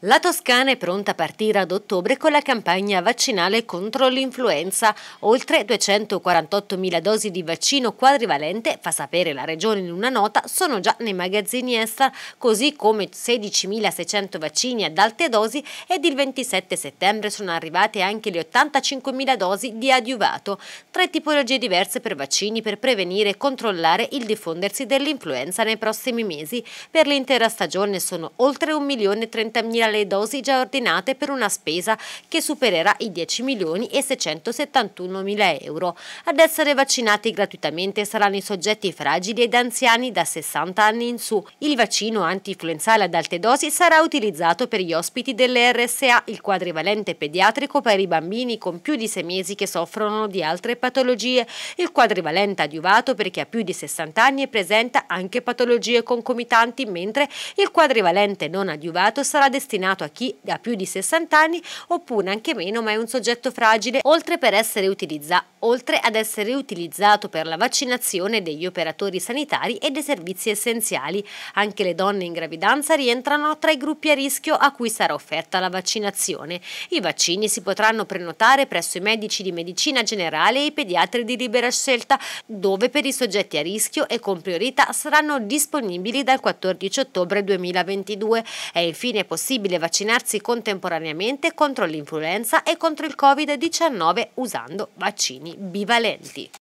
La Toscana è pronta a partire ad ottobre con la campagna vaccinale contro l'influenza. Oltre 248.000 dosi di vaccino quadrivalente, fa sapere la Regione in una nota, sono già nei magazzini ESTA, così come 16.600 vaccini ad alte dosi ed il 27 settembre sono arrivate anche le 85.000 dosi di adiuvato, tre tipologie diverse per vaccini per prevenire e controllare il diffondersi dell'influenza nei prossimi mesi. Per l'intera stagione sono oltre 1.030.000 le dosi già ordinate per una spesa che supererà i 10 milioni e 671 mila euro. Ad essere vaccinati gratuitamente saranno i soggetti fragili ed anziani da 60 anni in su. Il vaccino anti-influenzale ad alte dosi sarà utilizzato per gli ospiti delle RSA, il quadrivalente pediatrico per i bambini con più di 6 mesi che soffrono di altre patologie, il quadrivalente adiuvato per chi ha più di 60 anni e presenta anche patologie concomitanti, mentre il quadrivalente non adiuvato sarà destinato destinato a chi ha più di 60 anni oppure anche meno ma è un soggetto fragile oltre per essere utilizzato oltre ad essere utilizzato per la vaccinazione degli operatori sanitari e dei servizi essenziali. Anche le donne in gravidanza rientrano tra i gruppi a rischio a cui sarà offerta la vaccinazione. I vaccini si potranno prenotare presso i medici di medicina generale e i pediatri di libera scelta, dove per i soggetti a rischio e con priorità saranno disponibili dal 14 ottobre 2022. È infine possibile vaccinarsi contemporaneamente contro l'influenza e contro il Covid-19 usando vaccini bivalenti.